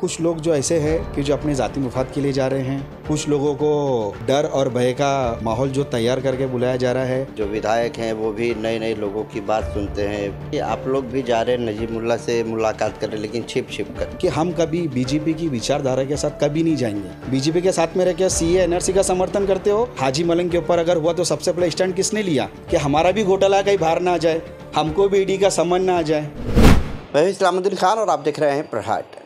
कुछ लोग जो ऐसे हैं कि जो अपने जाति मुफाद के लिए जा रहे हैं कुछ लोगों को डर और भय का माहौल जो तैयार करके बुलाया जा रहा है जो विधायक हैं वो भी नए नए लोगों की बात सुनते हैं कि आप लोग भी जा रहे हैं नजीमुल्ला से मुलाकात कर हैं लेकिन छिप छिप कर कि हम कभी बीजेपी की विचारधारा के साथ कभी नहीं जाएंगे बीजेपी के साथ में रह सी एनआरसी का समर्थन करते हो हाजी मलंग के ऊपर अगर हुआ तो सबसे पहले स्टैंड किसने लिया कि हमारा भी घोटाला कहीं बाहर ना आ जाए हमको भी ईडी का समन ना आ जाए मैं इस्लामुद्दीन खान और आप देख रहे हैं प्रहाट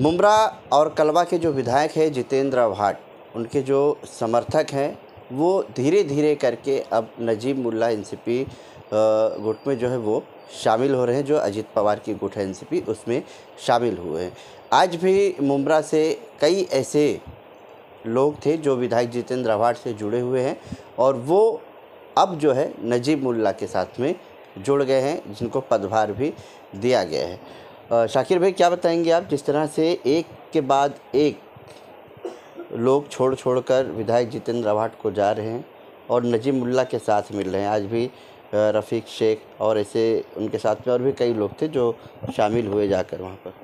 मुमरा और कलवा के जो विधायक हैं जितेंद्र भाट उनके जो समर्थक हैं वो धीरे धीरे करके अब नजीब मुल्ला एन गुट में जो है वो शामिल हो रहे हैं जो अजीत पवार की गुट है एन उसमें शामिल हुए हैं आज भी मुमरा से कई ऐसे लोग थे जो विधायक जितेंद्र भाट से जुड़े हुए हैं और वो अब जो है नजीब मुल्ला के साथ में जुड़ गए हैं जिनको पदभार भी दिया गया है शाकिर भाई क्या बताएंगे आप जिस तरह से एक के बाद एक लोग छोड़ छोड़ कर विधायक जितेंद्र आवाट को जा रहे हैं और नजीमुल्ला के साथ मिल रहे हैं आज भी रफ़ीक शेख और ऐसे उनके साथ में और भी कई लोग थे जो शामिल हुए जाकर वहाँ पर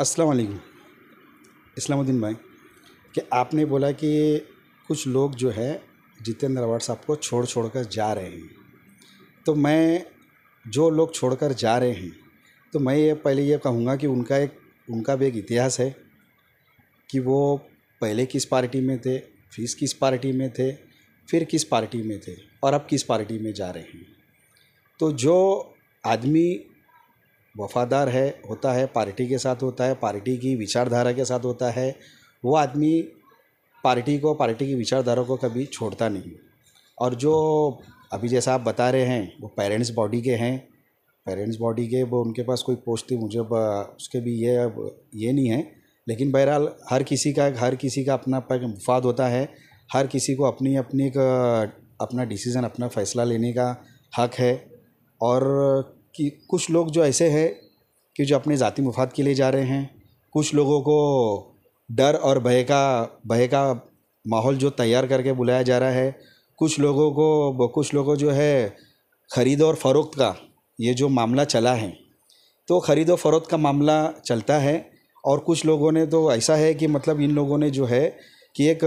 अस्सलाम वालेकुम इस्लामुद्दीन भाई कि आपने बोला कि कुछ लोग जो है जितेंद्र आवाट साहब को छोड़ छोड़ कर जा रहे हैं तो मैं जो लोग कर जा रहे हैं तो मैं ये पहले ये कहूँगा कि उनका एक उनका भी एक इतिहास है कि वो पहले किस पार्टी में थे फिर किस पार्टी में थे फिर किस पार्टी में थे और अब किस पार्टी में जा रहे हैं तो जो आदमी वफादार है होता है पार्टी के साथ होता है पार्टी की विचारधारा के साथ होता है वो आदमी पार्टी को पार्टी की विचारधारा को कभी छोड़ता नहीं और जो अभी जैसा आप बता रहे हैं वो पेरेंट्स बॉडी के हैं पेरेंट्स बॉडी के वो उनके पास कोई पोस्ट थी मुझे उसके भी ये अब ये नहीं है लेकिन बहरहाल हर किसी का हर किसी का अपना मुफाद होता है हर किसी को अपनी अपनी एक अपना डिसीज़न अपना फ़ैसला लेने का हक है और कि कुछ लोग जो ऐसे हैं कि जो अपने ज़ाती मुफाद के लिए जा रहे हैं कुछ लोगों को डर और भय का भय का माहौल जो तैयार करके बुलाया जा रहा है कुछ लोगों को कुछ लोगों जो है ख़रीद और फ़रोख्त का ये जो मामला चला है तो ख़रीदो फरोख्त का मामला चलता है और कुछ लोगों ने तो ऐसा है कि मतलब इन लोगों ने जो है कि एक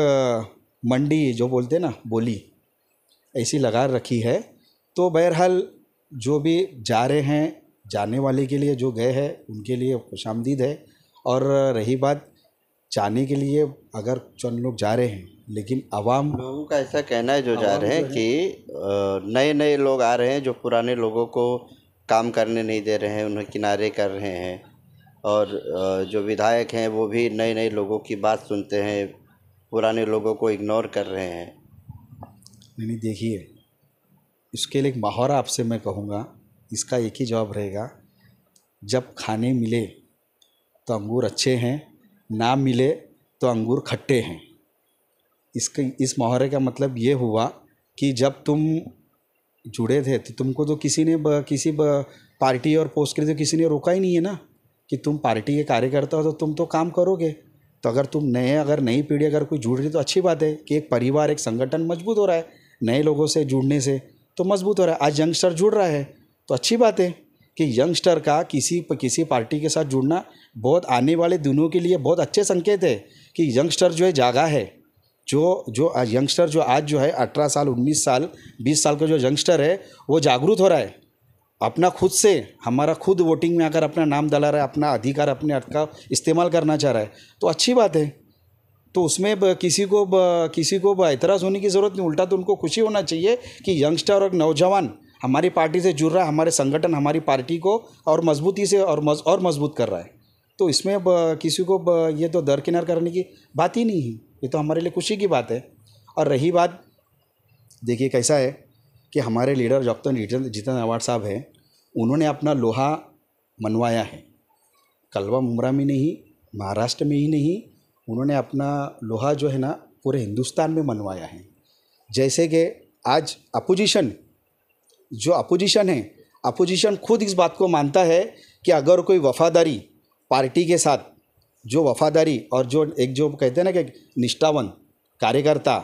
मंडी जो बोलते ना बोली ऐसी लगा रखी है तो बहरहाल जो भी जा रहे हैं जाने वाले के लिए जो गए हैं उनके लिए खुश आमदीद है और रही बात जाने के लिए अगर चंद लोग जा रहे हैं लेकिन आवाम लोगों का ऐसा कहना है जो जा रहे हैं कि नए नए लोग आ रहे हैं जो पुराने लोगों को काम करने नहीं दे रहे हैं उन्हें किनारे कर रहे हैं और जो विधायक हैं वो भी नए नए लोगों की बात सुनते हैं पुराने लोगों को इग्नोर कर रहे हैं नहीं नहीं देखिए इसके लिए एक मुहावरा आपसे मैं कहूँगा इसका एक ही जवाब रहेगा जब खाने मिले तो अंगूर अच्छे हैं ना मिले तो अंगूर खट्टे हैं इसके इस मुहावरे का मतलब ये हुआ कि जब तुम जुड़े थे तो तुमको तो किसी ने किसी पार्टी और पोस्ट के लिए तो किसी ने रोका ही नहीं है ना कि तुम पार्टी के कार्यकर्ता हो तो तुम तो काम करोगे तो अगर तुम नए अगर नई पीढ़ी अगर कोई जुड़ रही तो अच्छी बात है कि एक परिवार एक संगठन मजबूत हो रहा है नए लोगों से जुड़ने से तो मजबूत हो रहा है आज यंगस्टर जुड़ रहा है तो अच्छी बात है कि यंगस्टर का किसी किसी पार्टी के साथ जुड़ना बहुत आने वाले दिनों के लिए बहुत अच्छे संकेत है कि यंगस्टर जो है जागा है जो जो आज यंगस्टर जो आज जो है अठारह साल उन्नीस साल बीस साल का जो यंगस्टर है वो जागरूक हो रहा है अपना खुद से हमारा खुद वोटिंग में आकर अपना नाम डाला रहा है अपना अधिकार अपने हक का इस्तेमाल करना चाह रहा है तो अच्छी बात है तो उसमें किसी को किसी को एतराज़ होने की ज़रूरत नहीं उल्टा तो उनको खुशी होना चाहिए कि यंगस्टर और नौजवान हमारी पार्टी से जुड़ रहा है हमारे संगठन हमारी पार्टी को और मजबूती से और मज, और मजबूत कर रहा है तो इसमें किसी को ये तो दरकिनार करने की बात ही नहीं है ये तो हमारे लिए खुशी की बात है और रही बात देखिए कैसा है कि हमारे लीडर डॉक्टर जीतन जीतन अवार्ड साहब हैं उन्होंने अपना लोहा मनवाया है कलवा मुमरा में नहीं महाराष्ट्र में ही नहीं उन्होंने अपना लोहा जो है ना पूरे हिंदुस्तान में मनवाया है जैसे कि आज अपोजिशन जो अपोजिशन है अपोजिशन खुद इस बात को मानता है कि अगर कोई वफादारी पार्टी के साथ जो वफादारी और जो एक जो कहते हैं ना कि निष्ठावन कार्यकर्ता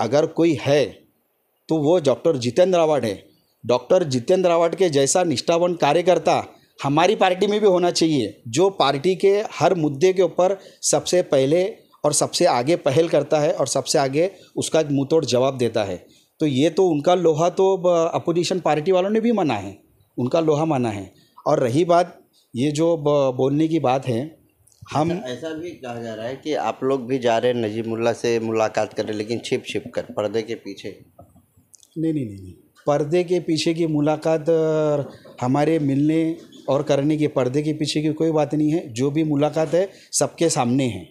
अगर कोई है तो वो डॉक्टर जितेंद्र रावट है डॉक्टर जितेंद्र रावट के जैसा निष्ठावन कार्यकर्ता हमारी पार्टी में भी होना चाहिए जो पार्टी के हर मुद्दे के ऊपर सबसे पहले और सबसे आगे पहल करता है और सबसे आगे उसका मुँह जवाब देता है तो ये तो उनका लोहा तो अपोजिशन पार्टी वालों ने भी माना है उनका लोहा माना है और रही बात ये जो बोलने की बात है हम अच्छा, ऐसा भी कहा जा रहा है कि आप लोग भी जा रहे हैं नजीमुल्ला से मुलाकात कर रहे लेकिन छिप छिप कर पर्दे के पीछे नहीं नहीं नहीं, नहीं। पर्दे के पीछे की मुलाकात हमारे मिलने और करने के पर्दे के पीछे की कोई बात नहीं है जो भी मुलाकात है सबके सामने है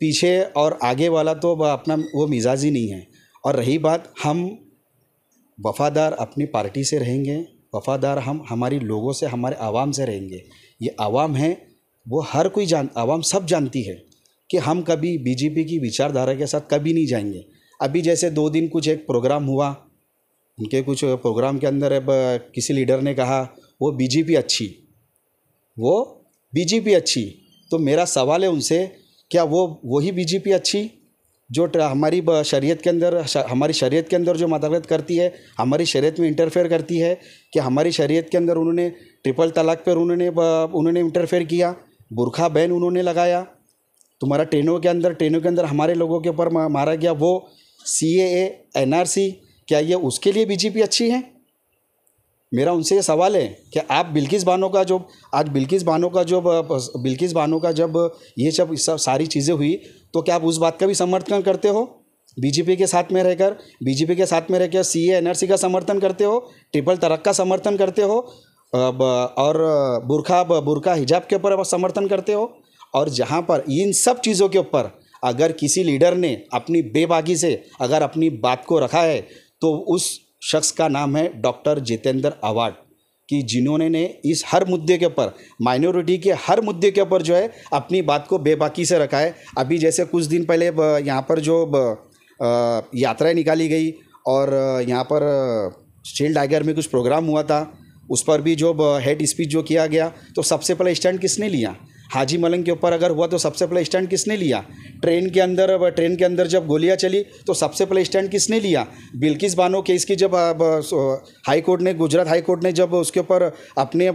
पीछे और आगे वाला तो अपना वो मिजाज ही नहीं है और रही बात हम वफ़ादार अपनी पार्टी से रहेंगे वफ़ादार हम हमारी लोगों से हमारे आवाम से रहेंगे ये आवाम है वो हर कोई जान आवाम सब जानती है कि हम कभी बीजेपी की विचारधारा के साथ कभी नहीं जाएंगे अभी जैसे दो दिन कुछ एक प्रोग्राम हुआ उनके कुछ प्रोग्राम के अंदर अब किसी लीडर ने कहा वो बीजेपी अच्छी वो बीजेपी अच्छी तो मेरा सवाल है उनसे क्या वो वही बीजेपी अच्छी जो हमारी शरीयत के अंदर हमारी शरीयत के अंदर जो मदावत करती है हमारी शरीयत में इंटरफेयर करती है कि हमारी शरीयत के अंदर उन्होंने ट्रिपल तलाक पर उन्होंने उन्होंने इंटरफेयर किया बुरखा बैन उन्होंने लगाया तुम्हारा ट्रेनों के अंदर ट्रेनों के अंदर हमारे लोगों के ऊपर मारा गया वो सी ए एन आर सी क्या ये उसके लिए बीजेपी अच्छी है मेरा उनसे ये सवाल है कि आप बिल्किस बानो का जो आज बिल्किस बानो का जो बिल्किस बानो का जब ये सब सारी चीज़ें हुई तो क्या आप उस बात का भी समर्थन करते हो बीजेपी के साथ में रहकर बीजेपी के साथ में रहकर सी एनआरसी का समर्थन करते हो ट्रिपल तरक का समर्थन करते हो और बुरखा बुरखा हिजाब के ऊपर समर्थन करते हो और जहाँ पर इन सब चीज़ों के ऊपर अगर किसी लीडर ने अपनी बेबाकी से अगर अपनी बात को रखा है तो उस शख्स का नाम है डॉक्टर जितेंद्र आवाड कि जिन्होंने ने इस हर मुद्दे के ऊपर माइनॉरिटी के हर मुद्दे के ऊपर जो है अपनी बात को बेबाकी से रखा है अभी जैसे कुछ दिन पहले यहाँ पर जो यात्राएं निकाली गई और यहाँ पर स्टील डाइगर में कुछ प्रोग्राम हुआ था उस पर भी जो हेड स्पीच जो किया गया तो सबसे पहले स्टैंड किसने लिया हाजी मलंग के ऊपर अगर हुआ तो सबसे पहले स्टैंड किसने लिया ट्रेन के अंदर ट्रेन के अंदर जब गोलियां चली तो सबसे पहले स्टैंड किसने लिया बिल्किस बानो केस की जब हाई कोर्ट ने गुजरात हाई कोर्ट ने जब उसके ऊपर अपने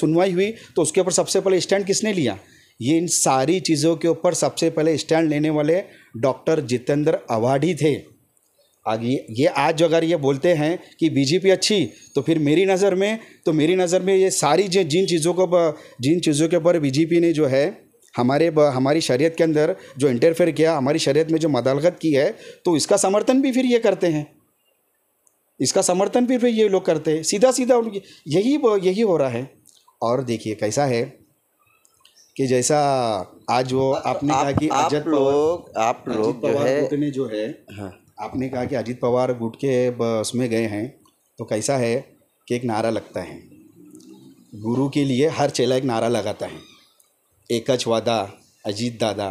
सुनवाई हुई तो उसके ऊपर सबसे पहले स्टैंड किसने लिया ये इन सारी चीज़ों के ऊपर सबसे पहले स्टैंड लेने वाले डॉक्टर जितेंद्र अवाड़ी थे आज ये ये आज जो अगर ये बोलते हैं कि बीजेपी अच्छी तो फिर मेरी नज़र में तो मेरी नज़र में ये सारी जो जिन चीज़ों को जिन चीज़ों के ऊपर बीजेपी ने जो है हमारे हमारी शरीयत के अंदर जो इंटरफेयर किया हमारी शरीयत में जो मदालगत की है तो इसका समर्थन भी फिर ये करते हैं इसका समर्थन भी फिर ये लोग करते हैं सीधा सीधा उनकी यही यही हो रहा है और देखिए कैसा है कि जैसा आज वो आपने कहा कि आप लोग आप लोग जो है जो है हाँ आपने कहा कि अजीत पवार गुट के उसमें गए हैं तो कैसा है कि एक नारा लगता है गुरु के लिए हर चेला एक नारा लगाता है एकच वादा अजीत दादा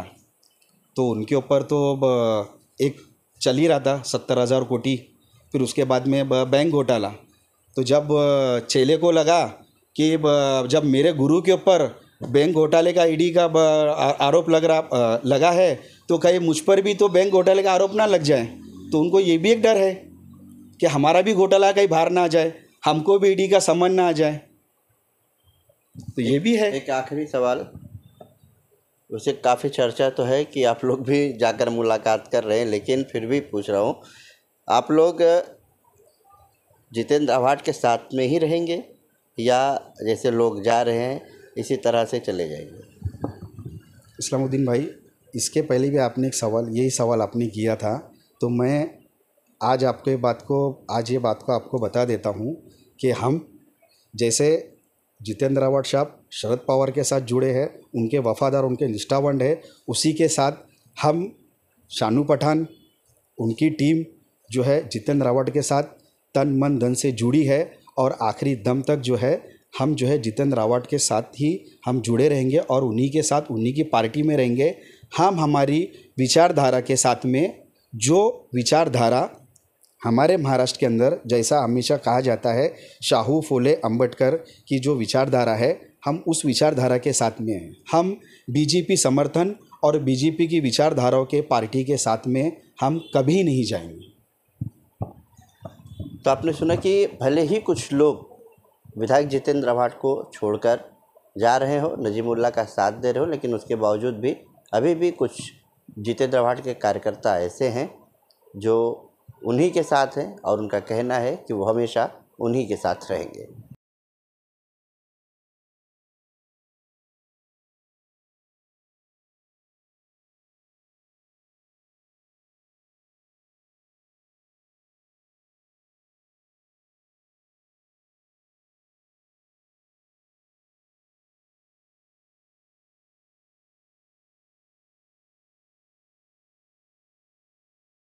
तो उनके ऊपर तो एक चल ही रहा था सत्तर हज़ार कोटी फिर उसके बाद में बैंक घोटाला तो जब चेले को लगा कि जब मेरे गुरु के ऊपर बैंक घोटाले का ईडी का आरोप लग रहा लगा है तो कहीं मुझ पर भी तो बैंक घोटाले का आरोप ना लग जाए तो उनको ये भी एक डर है कि हमारा भी घोटाला कहीं बाहर ना आ जाए हमको भी ईडी का समन ना आ जाए तो ये भी है एक आखिरी सवाल वैसे काफ़ी चर्चा तो है कि आप लोग भी जाकर मुलाकात कर रहे हैं लेकिन फिर भी पूछ रहा हूँ आप लोग जितेंद्र आवाड के साथ में ही रहेंगे या जैसे लोग जा रहे हैं इसी तरह से चले जाएंगे इस्लामुद्दीन भाई इसके पहले भी आपने एक सवाल यही सवाल आपने किया था तो मैं आज आपको ये बात को आज ये बात को आपको बता देता हूँ कि हम जैसे जितेंद्र रावट साहब शरद पवार के साथ जुड़े हैं उनके वफादार उनके निष्ठावंड है उसी के साथ हम शानू पठान उनकी टीम जो है जितेंद्र रावट के साथ तन मन धन से जुड़ी है और आखिरी दम तक जो है हम जो है जितेंद्र रावट के साथ ही हम जुड़े रहेंगे और उन्हीं के साथ उन्हीं की पार्टी में रहेंगे हम हमारी विचारधारा के साथ में जो विचारधारा हमारे महाराष्ट्र के अंदर जैसा हमेशा कहा जाता है शाहू फोले अम्बेडकर की जो विचारधारा है हम उस विचारधारा के साथ में हैं हम बीजेपी समर्थन और बीजेपी की विचारधाराओं के पार्टी के साथ में हम कभी नहीं जाएंगे तो आपने सुना कि भले ही कुछ लोग विधायक जितेंद्र आभाट को छोड़कर जा रहे हो नजीमुल्ला का साथ दे रहे हो लेकिन उसके बावजूद भी अभी भी कुछ जितेंद्र भाट के कार्यकर्ता ऐसे हैं जो उन्हीं के साथ हैं और उनका कहना है कि वो हमेशा उन्हीं के साथ रहेंगे